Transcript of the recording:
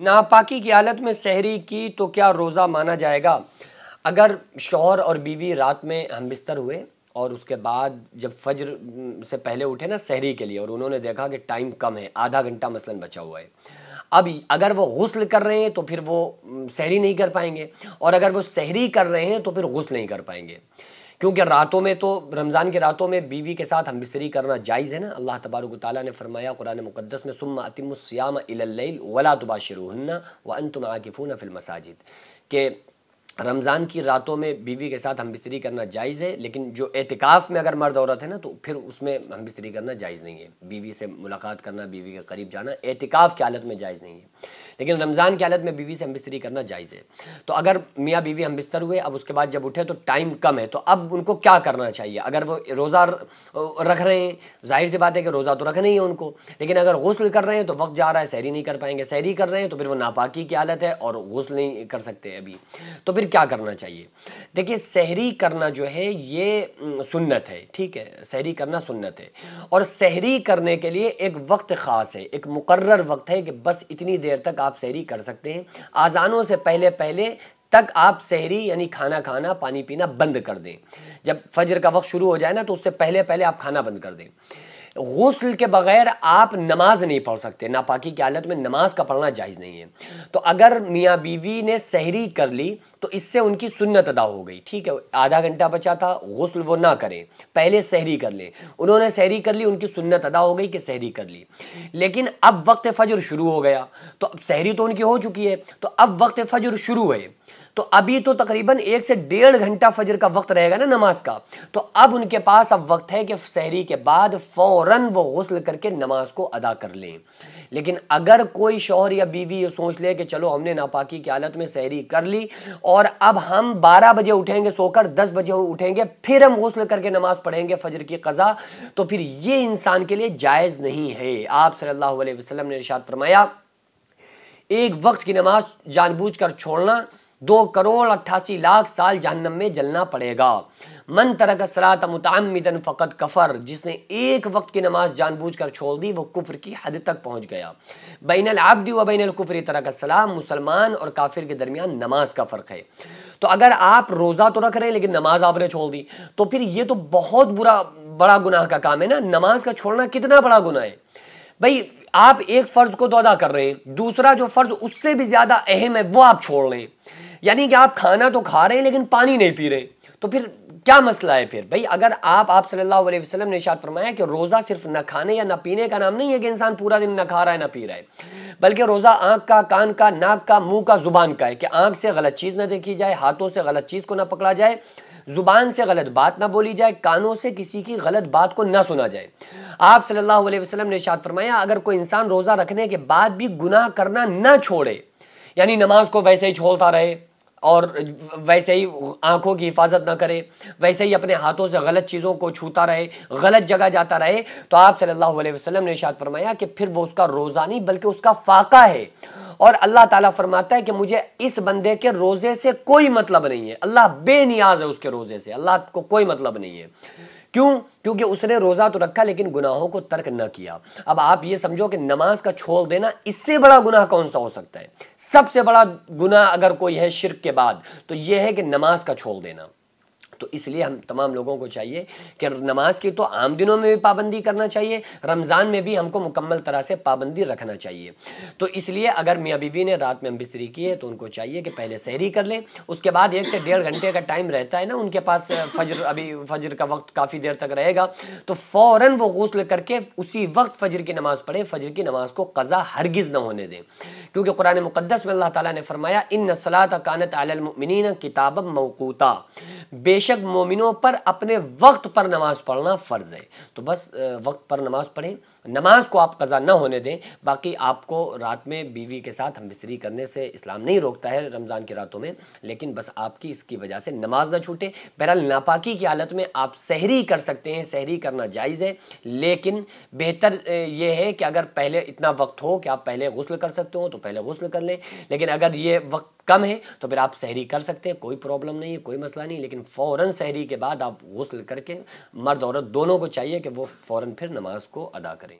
नापाकी की हालत में सहरी की तो क्या रोज़ा माना जाएगा अगर शोहर और बीवी रात में हम बिस्तर हुए और उसके बाद जब फजर से पहले उठे ना सहरी के लिए और उन्होंने देखा कि टाइम कम है आधा घंटा मसलन बचा हुआ है अब अगर वो गसल कर रहे हैं तो फिर वो सहरी नहीं कर पाएंगे और अगर वो सहरी कर रहे हैं तो फिर गसल नहीं कर पाएंगे क्योंकि रातों में तो रमज़ान की रातों में बीवी के साथ हम बिस्तरी करना जायज़ है ना अल्लाह तबारक ताली ने फरमाया कुरान मुकदस में सुम अतिमस्याम वला तुबा व अन तुम आकिफ़ून फिलमसाजिद के रमज़ान की रातों में बीवी के साथ हम बिस्तरी करना जायज़ है लेकिन जो एहतिकाफ़ में अगर मर्द औरत है ना तो फिर उसमें हम बिस्तरी करना जायज़ नहीं है बीवी से मुलाकात करना बीवी के करीब जाना एहतिकाफ़ की हालत में जायज़ नहीं है लेकिन रमज़ान की हालत में बीवी से हम बिस्तरी करना जायज़ है तो अगर मियाँ बीवी हम बिस्तर हुए अब उसके बाद जब उठे तो टाइम कम है तो अब उनको क्या करना चाहिए अगर वो रोज़ा रख रहे हैं जाहिर सी बात है कि रोज़ा तो रखना ही है उनको लेकिन अगर गसल कर रहे हैं तो वक्त जा रहा है सहरी नहीं कर पाएंगे सहरी कर रहे हैं तो फिर वो नापाकी की हालत है और गसल नहीं कर सकते अभी तो फिर क्या करना चाहिए देखिए सहरी करना जो है ये सुन्नत है ठीक है सहरी करना सुन्नत है और सहरी करने के लिए एक वक्त ख़ास है एक मुकर्र वक्त है कि बस इतनी देर तक आप आप सहरी कर सकते हैं आज़ानों से पहले पहले तक आप सहरी यानी खाना खाना पानी पीना बंद कर दें जब फजर का वक्त शुरू हो जाए ना तो उससे पहले पहले आप खाना बंद कर दें गसल के बगैर आप नमाज नहीं पढ़ सकते नापाकी की हालत में नमाज का पढ़ना जायज़ नहीं है तो अगर मियाँ बीवी ने सहरी कर ली तो इससे उनकी सुन्नत अदा हो गई ठीक है आधा घंटा बचा था गसल वो ना करें पहले सहरी कर लें उन्होंने सहरी कर ली उनकी सुन्नत अदा हो गई कि सहरी कर ली लेकिन अब वक्त फजर शुरू हो गया तो अब सहरी तो उनकी हो चुकी है तो अब वक्त फजर शुरू है तो अभी तो तकरीबन एक से डेढ़ घंटा फजर का वक्त रहेगा ना नमाज का तो अब उनके पास अब वक्त है कि शहरी के बाद फ़ौरन वो गसल करके नमाज को अदा कर लें लेकिन अगर कोई शोहर या बीवी ये सोच ले कि चलो हमने नापाकी की हालत में शहरी कर ली और अब हम बारह बजे उठेंगे सोकर दस बजे उठेंगे फिर हम गसल करके नमाज पढ़ेंगे फजर की कज़ा तो फिर ये इंसान के लिए जायज़ नहीं है आप सल्लल्लाहु अलैहि वसल्लम ने इरशाद फरमाया एक वक्त की नमाज जानबूझकर छोड़ना दो करोड़ अट्ठासी लाख साल जहन्नम में जलना पड़ेगा मन तरक सरात मुतमदन फ़कत कफ़र जिसने एक वक्त की नमाज जानबूझ कर छोड़ दी वो कुफर की हद तक पहुँच गया बैन आबदी व बैन कुफरी तरक सलाम मुसलमान और काफिर के दरमियान नमाज का फ़र्क है तो अगर आप रोज़ा तो रख रहे हैं लेकिन नमाज आपने छोड़ दी तो फिर ये तो बहुत बुरा बड़ा गुनाह का काम है ना नमाज का छोड़ना कितना बड़ा गुनाह है भाई आप एक फ़र्ज़ को तो अदा कर रहे हैं दूसरा जो फ़र्ज़ उससे भी ज़्यादा अहम है वो आप छोड़ रहे हैं यानी कि आप खाना तो खा रहे हैं लेकिन पानी नहीं पी रहे तो फिर क्या मसला है फिर भाई अगर आप आप सल्लल्लाहु अलैहि वसल्लम ने शाद फरमाया कि रोज़ा सिर्फ न खाने या ना पीने का नाम नहीं है कि इंसान पूरा दिन न खा रहा है ना पी रहा है बल्कि रोज़ा आँख का कान का नाक का मुंह का ज़ुबान का है कि आँख से गलत चीज़ ना देखी जाए हाथों से गलत चीज़ को ना पकड़ा जाए ज़ुबान से गलत बात ना बोली जाए कानों से किसी की गलत बात को ना सुना जाए आप सल्लल्लाहु अलैहि वसल्लम ने शाद फरमाया अगर कोई इंसान रोज़ा रखने के बाद भी गुनाह करना ना छोड़े यानी नमाज को वैसे ही छोड़ता रहे और वैसे ही आंखों की हिफाजत ना करे वैसे ही अपने हाथों से गलत चीज़ों को छूता रहे गलत जगह जाता रहे तो आप सल्लल्लाहु अलैहि वसल्लम ने इशाद फरमाया कि फिर वो उसका रोज़ानी बल्कि उसका फाका है और अल्लाह ताला फरमाता है कि मुझे इस बंदे के रोज़े से कोई मतलब नहीं है अल्लाह बेनियाज है उसके रोज़े से अल्लाह को कोई मतलब नहीं है क्यों क्योंकि उसने रोज़ा तो रखा लेकिन गुनाहों को तर्क न किया अब आप ये समझो कि नमाज का छोड़ देना इससे बड़ा गुनाह कौन सा हो सकता है सबसे बड़ा गुनाह अगर कोई है शिरक के बाद तो यह है कि नमाज का छोड़ देना तो इसलिए हम तमाम लोगों को चाहिए कि नमाज की तो आम दिनों में भी पाबंदी करना चाहिए रमज़ान में भी हमको मुकम्मल तरह से पाबंदी रखना चाहिए तो इसलिए अगर मियाँ बीबी ने रात में बिस्तरी की है तो उनको चाहिए कि पहले सहरी कर लें उसके बाद एक से डेढ़ घंटे का टाइम रहता है ना उनके पास फजर अभी फजर का वक्त काफ़ी देर तक रहेगा तो फ़ौर वो गौसल करके उसी वक्त फजर की नमाज़ पढ़े फजर की नमाज़ को कज़ा हरगिज़ ना होने दें क्योंकि कुरान मुक़दस में अल्लाह ताला ने फरमाया इन नसलात कानत आलमिन किताब मौकूता बेश बेशक मोमिनों पर अपने वक्त पर नमाज पढ़ना फ़र्ज़ है तो बस वक्त पर नमाज पढ़ें नमाज को आप कज़ा ना होने दें बाकी आपको रात में बीवी के साथ हम बिस्तरी करने से इस्लाम नहीं रोकता है रमज़ान की रातों में लेकिन बस आपकी इसकी वजह से नमाज ना छूटे बहरहाल नापाकी की हालत में आप सहरी कर सकते हैं सहरी करना जायज़ है लेकिन बेहतर ये है कि अगर पहले इतना वक्त हो कि आप पहले गसल कर सकते हो तो पहले गसल कर लें लेकिन अगर ये वक्त कम है तो फिर आप सहरी कर सकते हैं कोई प्रॉब्लम नहीं है कोई मसला नहीं लेकिन फ़ौर सहरी के बाद आप गसल करके मर्द औरत दोनों को चाहिए कि वो फ़ौर फिर नमाज को अदा करें